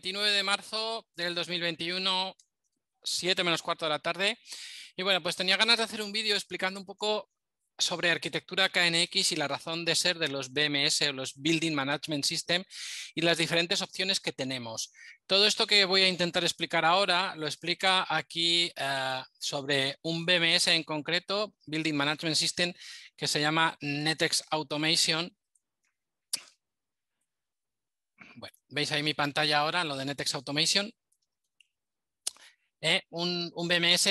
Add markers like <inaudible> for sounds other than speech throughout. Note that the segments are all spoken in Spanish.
29 de marzo del 2021, 7 menos cuarto de la tarde. Y bueno, pues tenía ganas de hacer un vídeo explicando un poco sobre arquitectura KNX y la razón de ser de los BMS o los Building Management System y las diferentes opciones que tenemos. Todo esto que voy a intentar explicar ahora lo explica aquí eh, sobre un BMS en concreto, Building Management System, que se llama Netex Automation veis ahí mi pantalla ahora, lo de Netex Automation, eh, un, un, BMS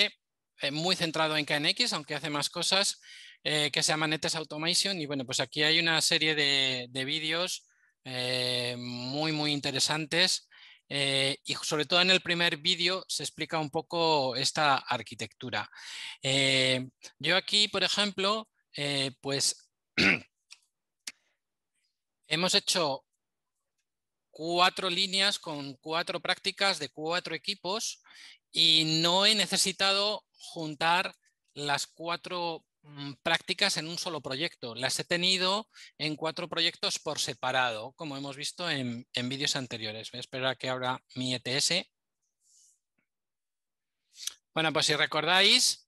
eh, muy centrado en KNX, aunque hace más cosas, eh, que se llama Netex Automation. Y bueno, pues aquí hay una serie de, de vídeos muy, muy interesantes. y sobre todo en el primer vídeo se explica un poco esta arquitectura. yo aquí, por ejemplo, pues <clears throat> hemos hecho cuatro líneas con cuatro prácticas de cuatro equipos y no he necesitado juntar las cuatro mm, prácticas en un solo proyecto. Las he tenido en cuatro proyectos por separado, como hemos visto en, vídeos anteriores. Voy a esperar a que abra mi ETS. Bueno, pues si recordáis,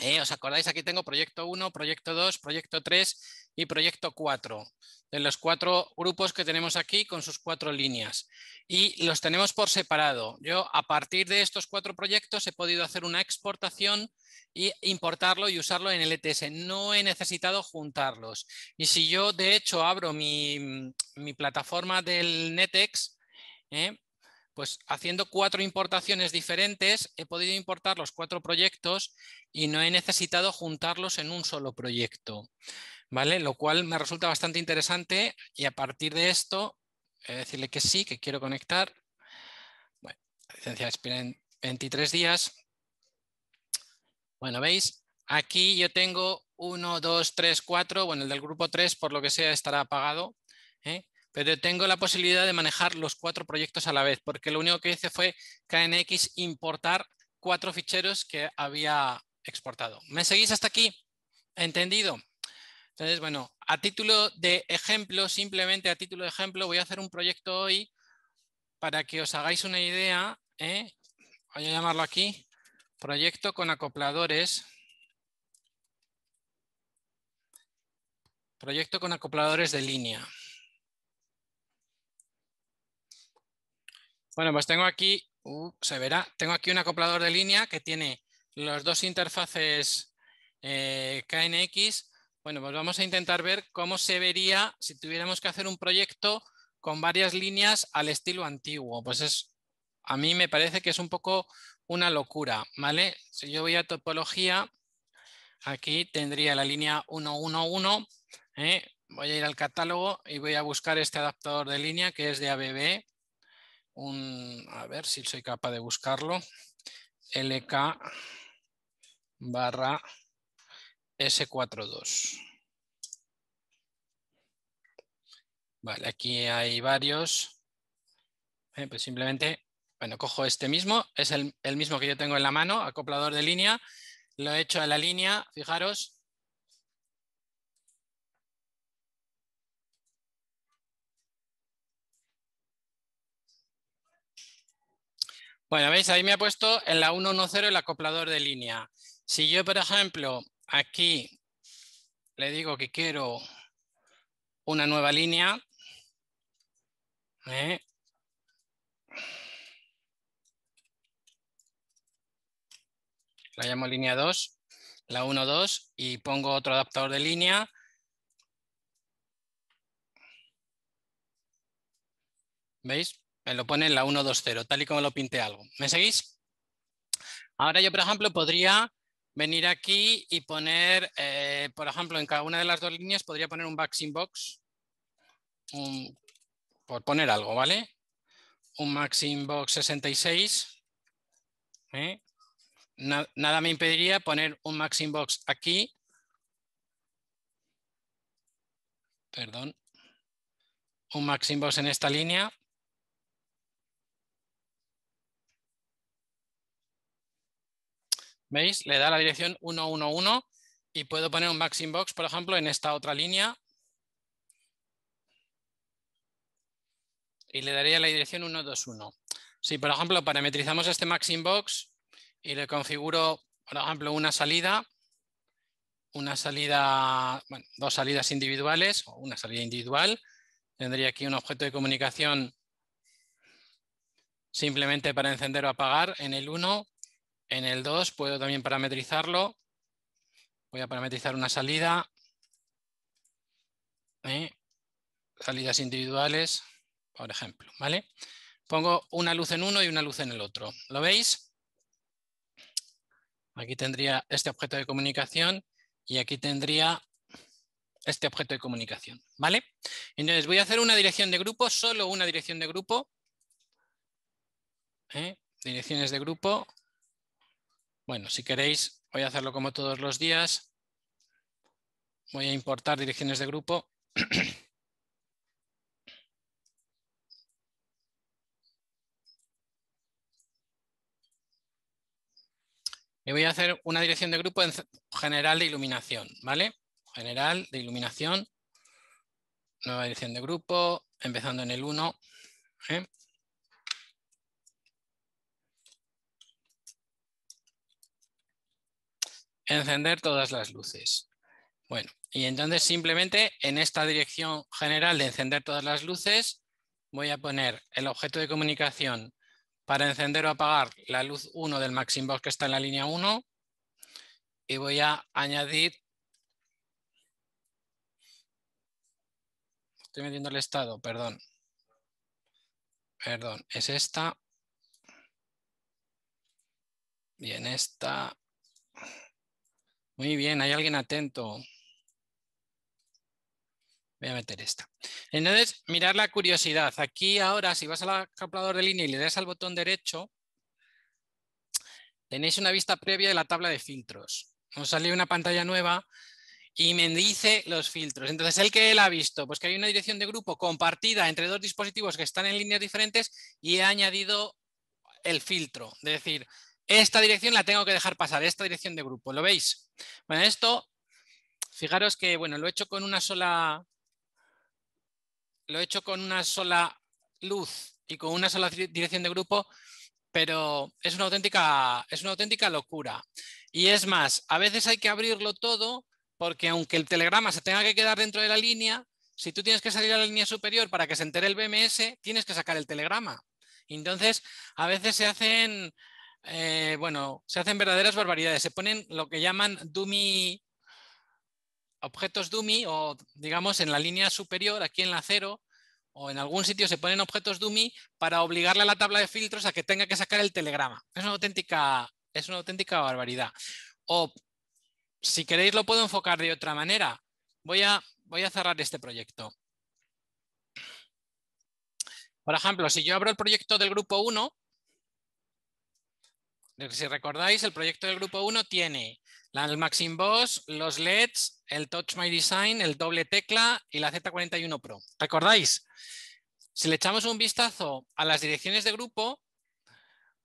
eh, ¿Os acordáis? Aquí tengo proyecto 1, proyecto 2, proyecto 3 y proyecto 4. De los cuatro grupos que tenemos aquí con sus cuatro líneas. Y los tenemos por separado. Yo a partir de estos cuatro proyectos he podido hacer una exportación e importarlo y usarlo en el ETS. No he necesitado juntarlos. Y si yo de hecho abro mi, mi plataforma del NetEx, eh, pues haciendo cuatro importaciones diferentes he podido importar los cuatro proyectos y no he necesitado juntarlos en un solo proyecto, ¿vale? Lo cual me resulta bastante interesante y a partir de esto decirle que sí, que quiero conectar. Bueno, la licencia expira en 23 días. Bueno, ¿veis? Aquí yo tengo 1, 2, 3, 4. Bueno, el del grupo 3, por lo que sea, estará apagado. ¿eh? pero tengo la posibilidad de manejar los cuatro proyectos a la vez, porque lo único que hice fue KNX importar cuatro ficheros que había exportado. ¿Me seguís hasta aquí? ¿Entendido? Entonces, bueno, a título de ejemplo, simplemente a título de ejemplo, voy a hacer un proyecto hoy para que os hagáis una idea. ¿eh? Voy a llamarlo aquí, proyecto con acopladores. Proyecto con acopladores de línea. Bueno, pues tengo aquí, uh, se verá, tengo aquí un acoplador de línea que tiene los dos interfaces eh, KNX. Bueno, pues vamos a intentar ver cómo se vería si tuviéramos que hacer un proyecto con varias líneas al estilo antiguo. Pues es, a mí me parece que es un poco una locura, ¿vale? Si yo voy a topología, aquí tendría la línea 111, ¿eh? voy a ir al catálogo y voy a buscar este adaptador de línea que es de ABB, a ver si soy capaz de buscarlo, lk barra S42. Vale, aquí hay varios. Eh, pues simplemente, bueno, cojo este mismo, es el, el mismo que yo tengo en la mano, acoplador de línea, lo he hecho a la línea, fijaros, Bueno, veis, ahí me ha puesto en la 110 el acoplador de línea. Si yo, por ejemplo, aquí le digo que quiero una nueva línea, ¿eh? la llamo línea 2, la 1.2 y pongo otro adaptador de línea, ¿veis? lo pone en la 1.2.0, tal y como lo pinté algo. ¿Me seguís? Ahora yo, por ejemplo, podría venir aquí y poner, eh, por ejemplo, en cada una de las dos líneas podría poner un Max box, por poner algo, ¿vale? Un maxim box 66. ¿eh? nada me impediría poner un maxim box aquí. Perdón. Un maxim box en esta línea. ¿Veis? Le da la dirección 111 y puedo poner un Max box, por ejemplo, en esta otra línea. Y le daría la dirección 121. Si, por ejemplo, parametrizamos este Max box y le configuro, por ejemplo, una salida, una salida, dos salidas individuales o una salida individual, tendría aquí un objeto de comunicación simplemente para encender o apagar en el 1 en el 2 puedo también parametrizarlo. Voy a parametrizar una salida. ¿eh? Salidas individuales, por ejemplo. ¿vale? Pongo una luz en uno y una luz en el otro. ¿Lo veis? Aquí tendría este objeto de comunicación y aquí tendría este objeto de comunicación. ¿vale? Entonces voy a hacer una dirección de grupo, solo una dirección de grupo. ¿eh? Direcciones de grupo, bueno, si queréis, voy a hacerlo como todos los días. Voy a importar direcciones de grupo. <clears throat> y voy a hacer una dirección de grupo en general de iluminación, ¿vale? General de iluminación, nueva dirección de grupo, empezando en el 1. encender todas las luces. Bueno, y entonces simplemente en esta dirección general de encender todas las luces, voy a poner el objeto de comunicación para encender o apagar la luz 1 del Maximbox que está en la línea 1 y voy a añadir, estoy metiendo el estado, perdón, perdón, es esta, bien esta, muy bien, hay alguien atento. Voy a meter esta. Entonces, mirar la curiosidad. Aquí ahora, si vas al calculador de línea y le das al botón derecho, tenéis una vista previa de la tabla de filtros. Nos sale una pantalla nueva y me dice los filtros. Entonces, ¿el que él ha visto? Pues que hay una dirección de grupo compartida entre dos dispositivos que están en líneas diferentes y he añadido el filtro. Es decir, esta dirección la tengo que dejar pasar, esta dirección de grupo, ¿lo veis? Bueno, esto, fijaros que, bueno, lo he hecho con una sola, lo he hecho con una sola luz y con una sola dirección de grupo, pero es una auténtica, es una auténtica locura. Y es más, a veces hay que abrirlo todo porque aunque el telegrama se tenga que quedar dentro de la línea, si tú tienes que salir a la línea superior para que se entere el BMS, tienes que sacar el telegrama. Entonces, a veces se hacen eh, bueno, se hacen verdaderas barbaridades. Se ponen lo que llaman dummy, objetos dummy, o digamos en la línea superior, aquí en la cero, o en algún sitio se ponen objetos dummy para obligarle a la tabla de filtros a que tenga que sacar el telegrama. Es una auténtica, es una auténtica barbaridad. O si queréis lo puedo enfocar de otra manera. Voy a, voy a cerrar este proyecto. Por ejemplo, si yo abro el proyecto del grupo 1, si recordáis, el proyecto del grupo 1 tiene el Maxim Boss, los LEDs, el Touch My Design, el doble tecla y la Z41 Pro. ¿Recordáis? Si le echamos un vistazo a las direcciones de grupo,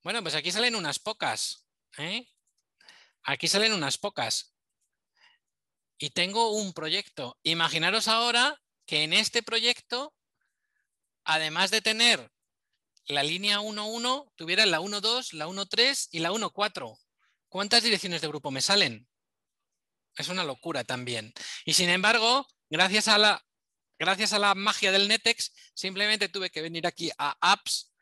bueno, pues aquí salen unas pocas. ¿eh? Aquí salen unas pocas. Y tengo un proyecto. Imaginaros ahora que en este proyecto, además de tener la línea 1-1 tuviera la 1-2, la 1-3 y la 1-4. ¿Cuántas direcciones de grupo me salen? Es una locura también. Y sin embargo, gracias a la, gracias a la magia del Netex, simplemente tuve que venir aquí a Apps,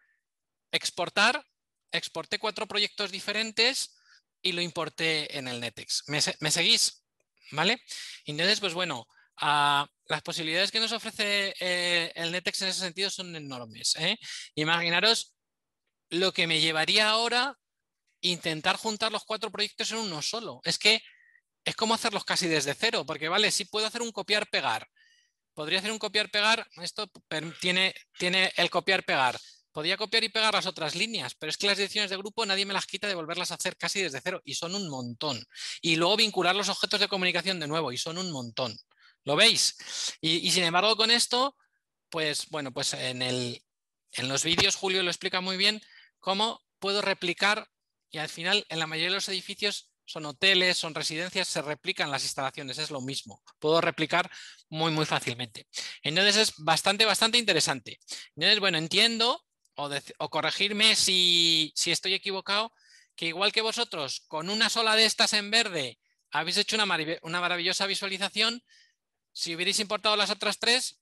exportar, exporté cuatro proyectos diferentes y lo importé en el Netex. ¿Me, seguís? ¿Vale? Entonces, pues bueno, las posibilidades que nos ofrece eh, el Netex en ese sentido son enormes. ¿eh? Imaginaros lo que me llevaría ahora intentar juntar los cuatro proyectos en uno solo. Es que es como hacerlos casi desde cero, porque vale, si puedo hacer un copiar-pegar. Podría hacer un copiar-pegar, esto tiene, tiene el copiar-pegar. Podría copiar y pegar las otras líneas, pero es que las direcciones de grupo nadie me las quita de volverlas a hacer casi desde cero y son un montón. Y luego vincular los objetos de comunicación de nuevo y son un montón. ¿Lo veis? Y, sin embargo, con esto, pues bueno, pues en, los vídeos Julio lo explica muy bien cómo puedo replicar y al final en la mayoría de los edificios son hoteles, son residencias, se replican las instalaciones, es lo mismo. Puedo replicar muy, muy fácilmente. Entonces es bastante, bastante interesante. Entonces, bueno, entiendo o, o corregirme si, estoy equivocado, que igual que vosotros, con una sola de estas en verde, habéis hecho una, una maravillosa visualización, si hubierais importado las otras tres,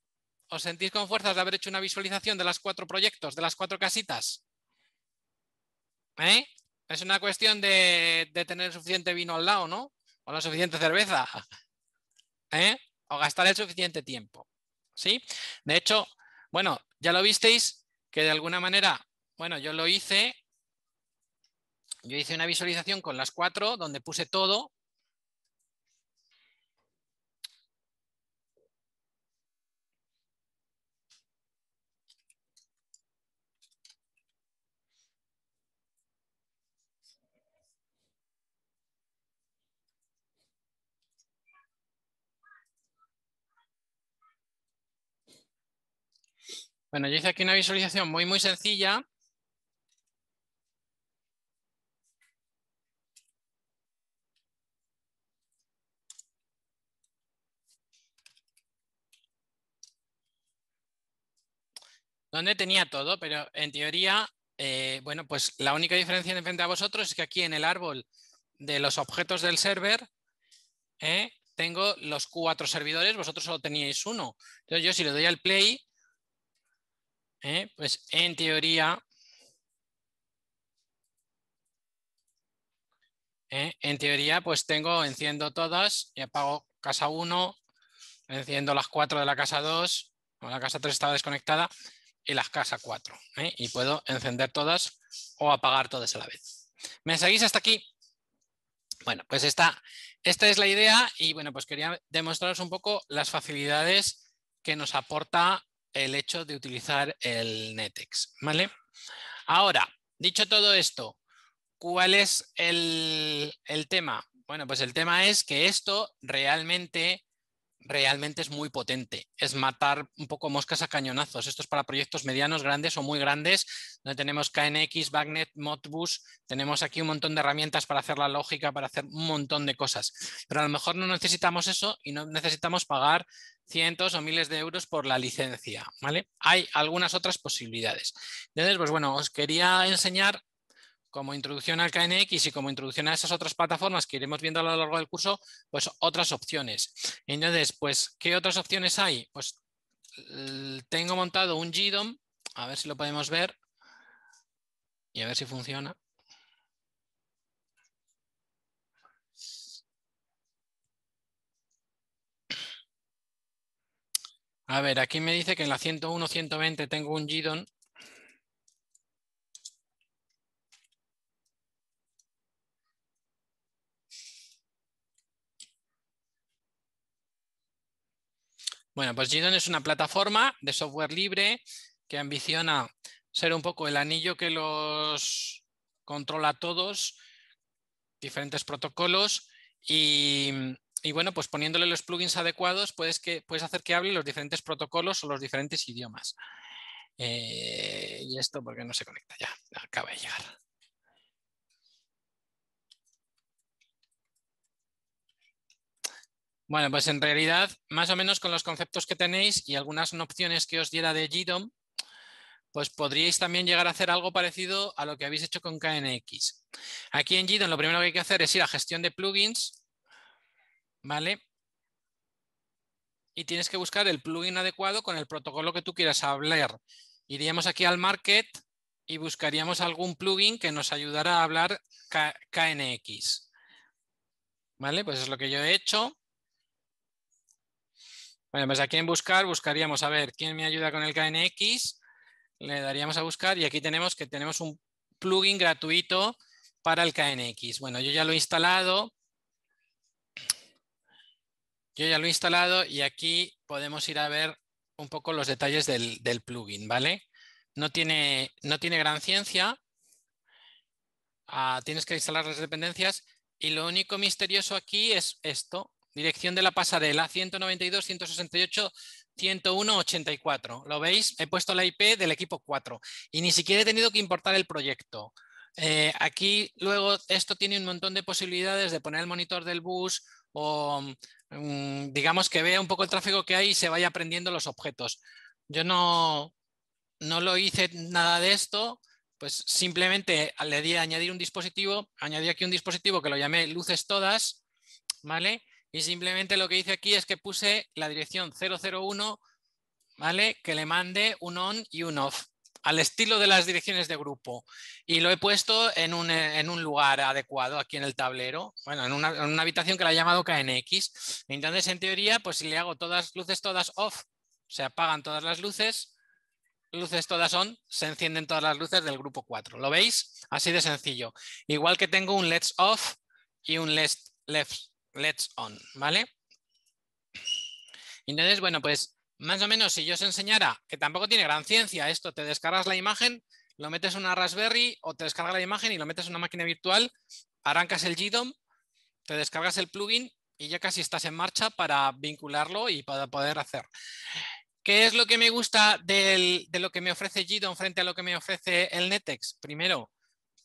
¿os sentís con fuerzas de haber hecho una visualización de las cuatro proyectos, de las cuatro casitas? ¿Eh? Es una cuestión de, tener suficiente vino al lado, ¿no? O la suficiente cerveza. <laughs> ¿Eh? O gastar el suficiente tiempo. ¿Sí? De hecho, bueno, ya lo visteis que de alguna manera, bueno, yo lo hice, yo hice una visualización con las cuatro donde puse todo Bueno, yo hice aquí una visualización muy, muy sencilla. Donde tenía todo, pero en teoría, eh, bueno, pues la única diferencia en frente a vosotros es que aquí en el árbol de los objetos del server, eh, tengo los cuatro servidores, vosotros solo teníais uno. Entonces yo si le doy al play, ¿eh? pues en teoría, ¿eh? en teoría pues tengo, enciendo todas y apago casa 1, enciendo las 4 de la casa 2, la casa 3 estaba desconectada, y las casa 4. ¿eh? Y puedo encender todas o apagar todas a la vez. ¿Me seguís hasta aquí? Bueno, pues esta, esta es la idea y bueno, pues quería demostraros un poco las facilidades que nos aporta el hecho de utilizar el Netex. ¿vale? Ahora, dicho todo esto, ¿cuál es el, el tema? Bueno, pues el tema es que esto realmente realmente es muy potente. Es matar un poco moscas a cañonazos. Esto es para proyectos medianos, grandes o muy grandes, donde tenemos KNX, Bagnet, Modbus, tenemos aquí un montón de herramientas para hacer la lógica, para hacer un montón de cosas. Pero a lo mejor no necesitamos eso y no necesitamos pagar cientos o miles de euros por la licencia, ¿vale? Hay algunas otras posibilidades. Entonces, pues bueno, os quería enseñar como introducción al KNX y como introducción a esas otras plataformas que iremos viendo a lo largo del curso, pues otras opciones. Entonces, pues, ¿qué otras opciones hay? Pues tengo montado un GDOM, a ver si lo podemos ver y a ver si funciona. A ver, aquí me dice que en la 101-120 tengo un GDOM Bueno, pues Gidon es una plataforma de software libre que ambiciona ser un poco el anillo que los controla a todos, diferentes protocolos y, bueno, pues poniéndole los plugins adecuados puedes, hacer que hable los diferentes protocolos o los diferentes idiomas. Eh, y esto porque no se conecta ya, acaba de llegar. Bueno, pues en realidad, más o menos con los conceptos que tenéis y algunas opciones que os diera de GDOM, pues podríais también llegar a hacer algo parecido a lo que habéis hecho con KNX. Aquí en GDOM lo primero que hay que hacer es ir a gestión de plugins, ¿vale? Y tienes que buscar el plugin adecuado con el protocolo que tú quieras hablar. Iríamos aquí al market y buscaríamos algún plugin que nos ayudara a hablar KNX. ¿Vale? Pues es lo que yo he hecho. Bueno, pues aquí en buscar buscaríamos, a ver, ¿quién me ayuda con el KNX? Le daríamos a buscar y aquí tenemos que tenemos un plugin gratuito para el KNX. Bueno, yo ya lo he instalado. Yo ya lo he instalado y aquí podemos ir a ver un poco los detalles del, plugin, ¿vale? No tiene, no tiene gran ciencia. Ah, tienes que instalar las dependencias y lo único misterioso aquí es esto, Dirección de la pasarela 192, 168, 101, 84. ¿Lo veis? He puesto la IP del equipo 4 y ni siquiera he tenido que importar el proyecto. Eh, aquí luego esto tiene un montón de posibilidades de poner el monitor del bus o mm, digamos que vea un poco el tráfico que hay y se vaya aprendiendo los objetos. Yo no, no lo hice nada de esto, pues simplemente le di a añadir un dispositivo, añadí aquí un dispositivo que lo llamé luces todas, ¿vale? Y simplemente lo que hice aquí es que puse la dirección 001, ¿vale? Que le mande un on y un off, al estilo de las direcciones de grupo. Y lo he puesto en un, lugar adecuado aquí en el tablero, bueno, en una, en una habitación que la he llamado KNX. Entonces, en teoría, pues si le hago todas luces, todas off, se apagan todas las luces, luces todas on, se encienden todas las luces del grupo 4. ¿Lo veis? Así de sencillo. Igual que tengo un let's off y un let's left let's on, ¿vale? Entonces, bueno, pues más o menos si yo os enseñara, que tampoco tiene gran ciencia esto, te descargas la imagen, lo metes en una Raspberry o te descargas la imagen y lo metes en una máquina virtual, arrancas el GDOM, te descargas el plugin y ya casi estás en marcha para vincularlo y para poder hacer. ¿Qué es lo que me gusta de lo que me ofrece GDOM frente a lo que me ofrece el Netex? Primero,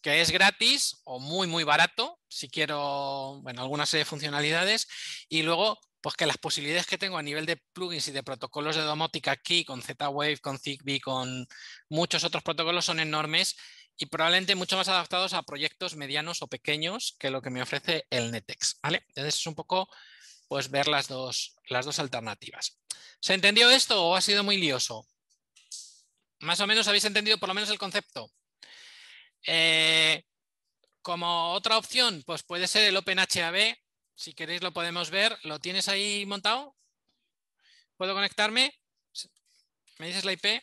que es gratis o muy, muy barato, si quiero, bueno, alguna serie de funcionalidades, y luego, pues que las posibilidades que tengo a nivel de plugins y de protocolos de domótica aquí, con Z-Wave, con Zigbee, con muchos otros protocolos son enormes y probablemente mucho más adaptados a proyectos medianos o pequeños que lo que me ofrece el Netex, ¿vale? Entonces es un poco, pues, ver las dos, las dos alternativas. ¿Se entendió esto o ha sido muy lioso? Más o menos habéis entendido por lo menos el concepto. Eh, como otra opción, pues puede ser el OpenHAB. Si queréis lo podemos ver. ¿Lo tienes ahí montado? ¿Puedo conectarme? ¿Me dices la IP?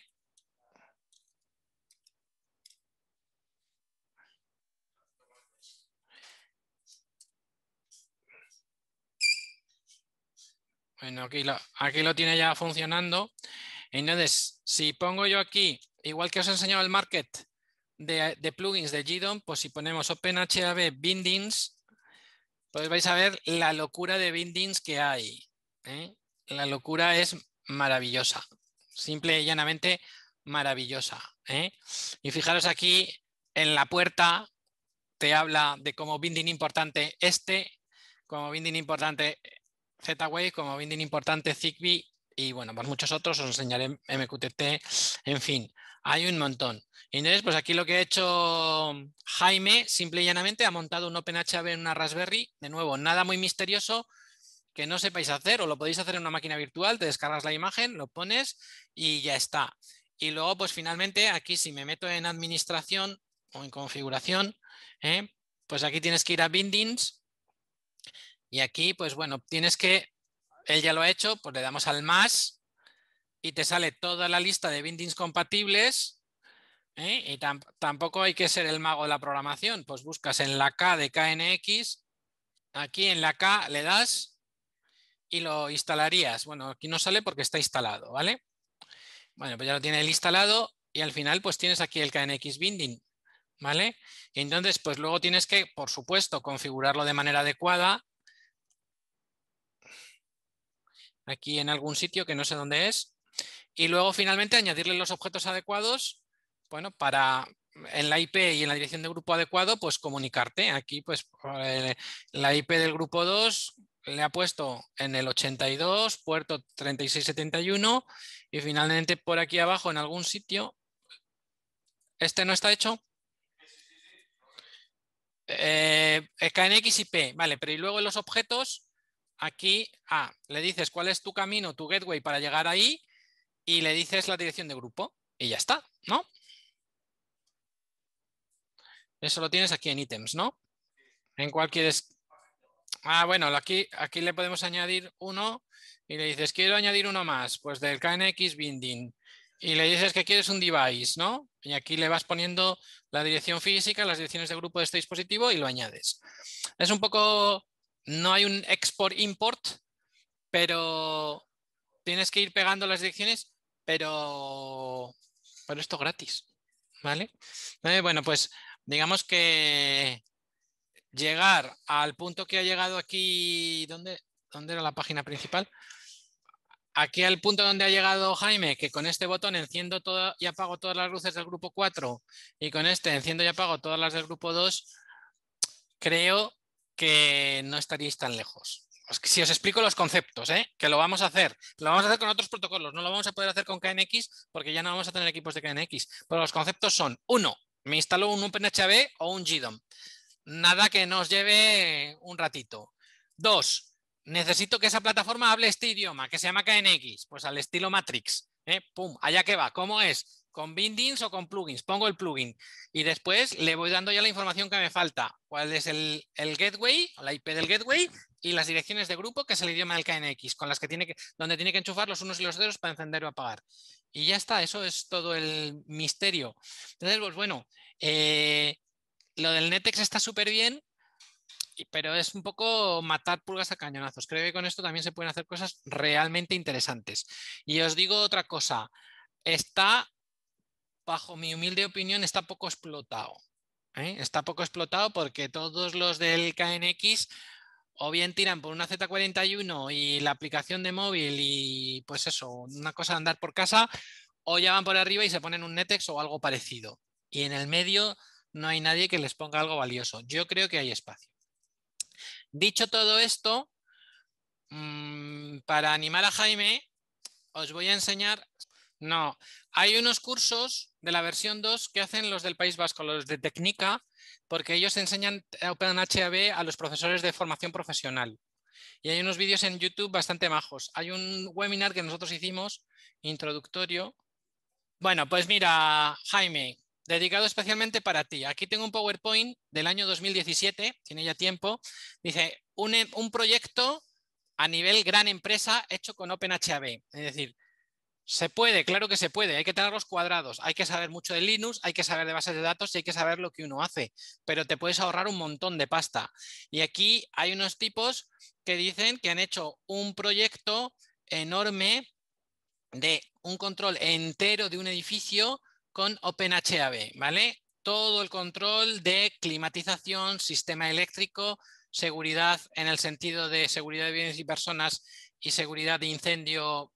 Bueno, aquí lo, aquí lo tiene ya funcionando. Entonces, si pongo yo aquí, igual que os he enseñado el market, de, plugins de GDOM, pues si ponemos OpenHAB bindings, pues vais a ver la locura de bindings que hay. ¿eh? La locura es maravillosa, simple y llanamente maravillosa. ¿eh? Y fijaros aquí en la puerta te habla de como binding importante este, como binding importante Z-Wave, como binding importante Zigbee y bueno, pues muchos otros, os enseñaré MQTT, en fin. Hay un montón. Entonces, pues aquí lo que ha hecho Jaime, simple y llanamente, ha montado un OpenHAB en una Raspberry. De nuevo, nada muy misterioso que no sepáis hacer o lo podéis hacer en una máquina virtual, te descargas la imagen, lo pones y ya está. Y luego, pues finalmente, aquí si me meto en administración o en configuración, ¿eh? pues aquí tienes que ir a bindings y aquí, pues bueno, tienes que, él ya lo ha hecho, pues le damos al más y te sale toda la lista de bindings compatibles. ¿eh? Y tampoco hay que ser el mago de la programación. Pues buscas en la K de KNX, aquí en la K le das y lo instalarías. Bueno, aquí no sale porque está instalado, ¿vale? Bueno, pues ya lo tiene el instalado y al final pues tienes aquí el KNX binding, ¿vale? Y entonces pues luego tienes que, por supuesto, configurarlo de manera adecuada. Aquí en algún sitio que no sé dónde es, y luego finalmente añadirle los objetos adecuados, bueno, para en la IP y en la dirección de grupo adecuado, pues comunicarte. Aquí, pues eh, la IP del grupo 2 le ha puesto en el 82, puerto 3671 y finalmente por aquí abajo en algún sitio. ¿Este no está hecho? Eh, KNX IP, vale, pero y luego los objetos, aquí, ah, le dices cuál es tu camino, tu gateway para llegar ahí y le dices la dirección de grupo y ya está, ¿no? Eso lo tienes aquí en ítems, ¿no? En cualquier Ah, bueno, aquí, aquí le podemos añadir uno y le dices, quiero añadir uno más, pues del KNX binding. Y le dices que quieres un device, ¿no? Y aquí le vas poniendo la dirección física, las direcciones de grupo de este dispositivo y lo añades. Es un poco... No hay un export-import, pero tienes que ir pegando las direcciones, pero, pero esto gratis. ¿Vale? Eh, bueno, pues digamos que llegar al punto que ha llegado aquí, ¿dónde, dónde era la página principal? Aquí al punto donde ha llegado Jaime, que con este botón enciendo y apago todas las luces del grupo 4 y con este enciendo y apago todas las del grupo 2, creo que no estaríais tan lejos. Pues si os explico los conceptos, ¿eh? que lo vamos a hacer. Lo vamos a hacer con otros protocolos, no lo vamos a poder hacer con KNX porque ya no vamos a tener equipos de KNX. Pero los conceptos son, uno, me instalo un OpenHB o un GDOM. Nada que nos lleve un ratito. Dos, necesito que esa plataforma hable este idioma, que se llama KNX, pues al estilo Matrix. ¿eh? Pum, allá que va. ¿Cómo es? ¿Con bindings o con plugins? Pongo el plugin y después le voy dando ya la información que me falta. ¿Cuál es el, el gateway, la IP del gateway y las direcciones de grupo, que es el idioma del KNX, con las que tiene que, donde tiene que enchufar los unos y los ceros para encender o apagar. Y ya está, eso es todo el misterio. Entonces, pues bueno, eh, lo del Netex está súper bien, pero es un poco matar pulgas a cañonazos. Creo que con esto también se pueden hacer cosas realmente interesantes. Y os digo otra cosa, está, bajo mi humilde opinión, está poco explotado. ¿eh? Está poco explotado porque todos los del KNX o bien tiran por una Z41 y la aplicación de móvil y pues eso, una cosa de andar por casa, o ya van por arriba y se ponen un Netex o algo parecido. Y en el medio no hay nadie que les ponga algo valioso. Yo creo que hay espacio. Dicho todo esto, mm, para animar a Jaime, os voy a enseñar... No, hay unos cursos de la versión 2 que hacen los del País Vasco, los de Técnica, porque ellos enseñan eh, OpenHAB a los profesores de formación profesional. Y hay unos vídeos en YouTube bastante majos. Hay un webinar que nosotros hicimos, introductorio. Bueno, pues mira, Jaime, dedicado especialmente para ti. Aquí tengo un PowerPoint del año 2017, tiene ya tiempo. Dice, un proyecto a nivel gran empresa hecho con OpenHAB. Es decir, se puede, claro que se puede, hay que tener los cuadrados, hay que saber mucho de Linux, hay que saber de bases de datos y hay que saber lo que uno hace, pero te puedes ahorrar un montón de pasta. Y aquí hay unos tipos que dicen que han hecho un proyecto enorme de un control entero de un edificio con OpenHAB, ¿vale? Todo el control de climatización, sistema eléctrico, seguridad en el sentido de seguridad de bienes y personas y seguridad de incendio,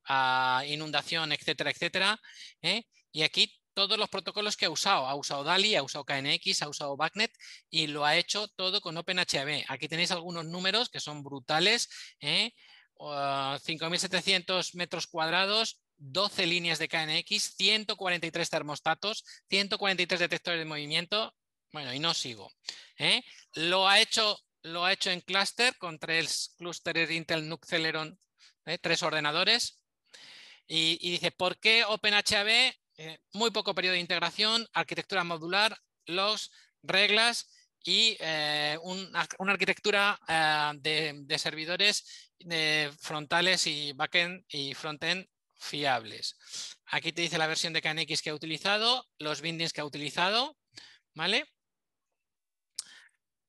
inundación, etcétera, etcétera. ¿eh? Y aquí todos los protocolos que ha usado. Ha usado DALI, ha usado KNX, ha usado BACnet y lo ha hecho todo con OpenHAB. Aquí tenéis algunos números que son brutales. 5.700 ¿eh? metros cuadrados, 12 líneas de KNX, 143 termostatos, 143 detectores de movimiento. Bueno, y no sigo. ¿eh? Lo ha hecho lo ha hecho en clúster con tres clústeres Intel NUC Celeron ¿eh? tres ordenadores. Y, dice, ¿por qué OpenHAB? Eh, muy poco periodo de integración, arquitectura modular, logs, reglas y eh, una arquitectura de, de, servidores frontales y backend y frontend fiables. Aquí te dice la versión de KNX que ha utilizado, los bindings que ha utilizado, ¿vale?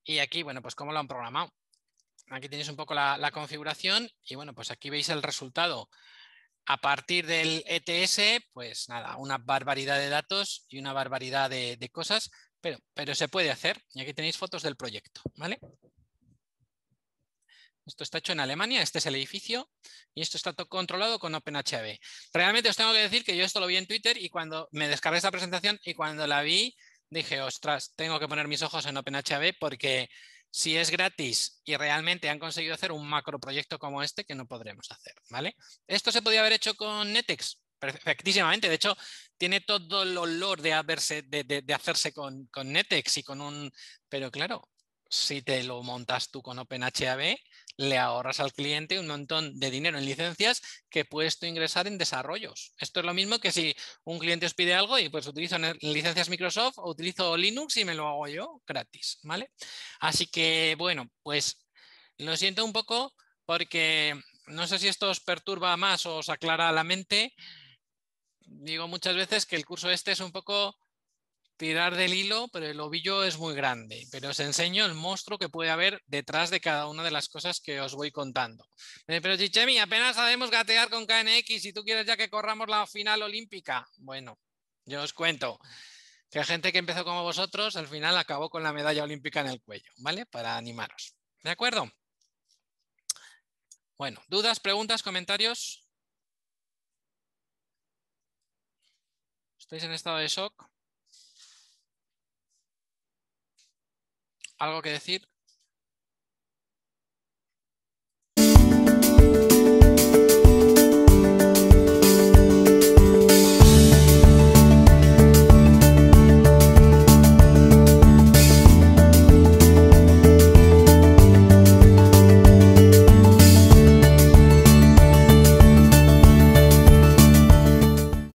Y aquí, bueno, pues cómo lo han programado aquí tenéis un poco la, configuración y bueno, pues aquí veis el resultado. A partir del ETS, pues nada, una barbaridad de datos y una barbaridad de, cosas, pero, pero se puede hacer. Y aquí tenéis fotos del proyecto, ¿vale? Esto está hecho en Alemania, este es el edificio y esto está todo controlado con OpenHAB Realmente os tengo que decir que yo esto lo vi en Twitter y cuando me descargué esta presentación y cuando la vi dije, ostras, tengo que poner mis ojos en OpenHAB porque si es gratis y realmente han conseguido hacer un proyecto como este que no podremos hacer, ¿vale? Esto se podía haber hecho con Netex, perfectísimamente. De hecho, tiene todo el olor de, haberse, de, hacerse con, con, Netex y con un... Pero claro, si te lo montas tú con OpenHAB, le ahorras al cliente un montón de dinero en licencias que puedes tú ingresar en desarrollos. Esto es lo mismo que si un cliente os pide algo y pues utilizo licencias Microsoft o utilizo Linux y me lo hago yo gratis, ¿vale? Así que, bueno, pues lo siento un poco porque no sé si esto os perturba más o os aclara la mente. Digo muchas veces que el curso este es un poco tirar del hilo, pero el ovillo es muy grande, pero os enseño el monstruo que puede haber detrás de cada una de las cosas que os voy contando. Eh, pero Chichemi, apenas sabemos gatear con KNX y tú quieres ya que corramos la final olímpica. Bueno, yo os cuento que hay gente que empezó como vosotros al final acabó con la medalla olímpica en el cuello, ¿vale? Para animaros. ¿De acuerdo? Bueno, ¿dudas, preguntas, comentarios? ¿Estáis en estado de shock? ¿Algo que decir?